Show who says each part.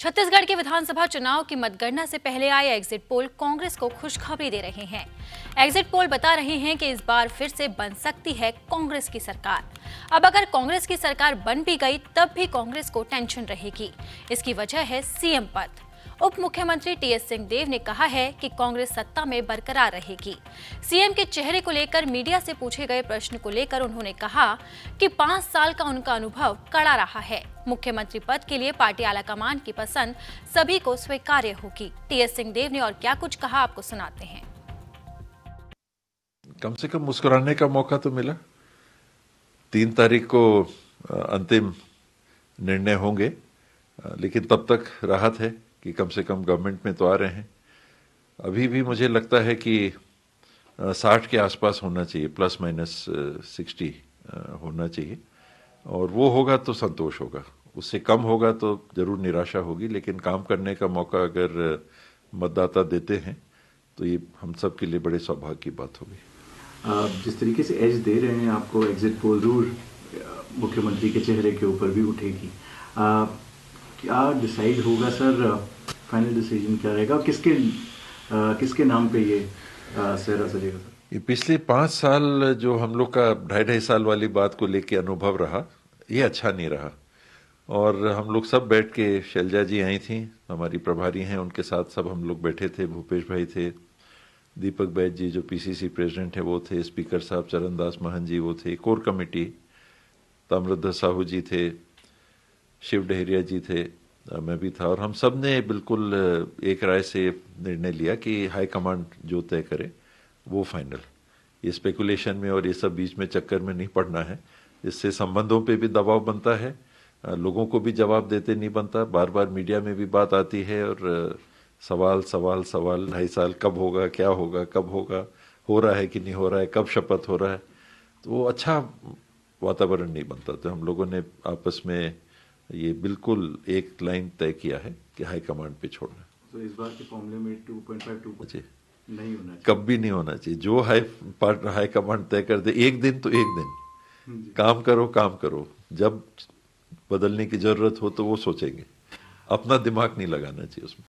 Speaker 1: छत्तीसगढ़ के विधानसभा चुनाव की मतगणना से पहले आए एग्जिट पोल कांग्रेस को खुशखबरी दे रहे हैं एग्जिट पोल बता रहे हैं कि इस बार फिर से बन सकती है कांग्रेस की सरकार अब अगर कांग्रेस की सरकार बन भी गई तब भी कांग्रेस को टेंशन रहेगी इसकी वजह है सीएम पद उप मुख्यमंत्री टी सिंह सिंहदेव ने कहा है कि कांग्रेस सत्ता में बरकरार रहेगी सीएम के चेहरे को लेकर मीडिया से पूछे गए प्रश्न को लेकर उन्होंने कहा कि पांच साल का उनका अनुभव कड़ा रहा है मुख्यमंत्री पद के लिए पार्टी आलाकमान की पसंद सभी को स्वीकार्य होगी टी सिंह सिंहदेव ने और क्या कुछ कहा आपको सुनाते हैं
Speaker 2: कम से कम मुस्कुराने का मौका तो मिला तीन तारीख को अंतिम निर्णय होंगे लेकिन तब तक राहत है कि कम से कम गवर्नमेंट में तो आ रहे हैं अभी भी मुझे लगता है कि साठ के आसपास होना चाहिए प्लस माइनस सिक्सटी होना चाहिए और वो होगा तो संतोष होगा उससे कम होगा तो ज़रूर निराशा होगी लेकिन काम करने का मौका अगर मतदाता देते हैं तो ये हम सब के लिए बड़े सौभाग्य की बात होगी आप जिस तरीके से एज दे रहे हैं आपको एग्जिट पोल जरूर मुख्यमंत्री के चेहरे के ऊपर भी उठेगी आप क्या डिसाइड होगा सर फाइनल डिसीजन क्या रहेगा किसके किसके नाम पे ये सहरा सजेगा सर ये पिछले पाँच साल जो हम लोग का ढाई ढाई साल वाली बात को लेके अनुभव रहा ये अच्छा नहीं रहा और हम लोग सब बैठ के शैलजा जी आई थी हमारी प्रभारी हैं उनके साथ सब हम लोग बैठे थे भूपेश भाई थे दीपक बैद जी जो पीसीसी प्रेसिडेंट है वो थे स्पीकर साहब चरण दास महन जी वो थे कोर कमेटी ताम्रध्वज साहू जी थे शिव डहरिया जी थे मैं भी था और हम सब ने बिल्कुल एक राय से निर्णय लिया कि हाई कमांड जो तय करे वो फाइनल ये स्पेकुलेशन में और ये सब बीच में चक्कर में नहीं पड़ना है इससे संबंधों पे भी दबाव बनता है लोगों को भी जवाब देते नहीं बनता बार बार मीडिया में भी बात आती है और सवाल सवाल सवाल ढाई साल कब होगा क्या होगा कब होगा हो रहा है कि नहीं हो रहा है कब शपथ हो रहा है तो वो अच्छा वातावरण नहीं बनता तो हम लोगों ने आपस में ये बिल्कुल एक लाइन तय किया है कि हाई कमांड पे छोड़ना तो इस बार के फॉर्मूले में 2.5 2 जी नहीं होना चाहिए कभी नहीं होना चाहिए जो हाई पार्टनर हाई कमांड तय कर दे एक दिन तो एक दिन हाँ काम करो काम करो जब बदलने की जरूरत हो तो वो सोचेंगे अपना
Speaker 1: दिमाग नहीं लगाना चाहिए उसमें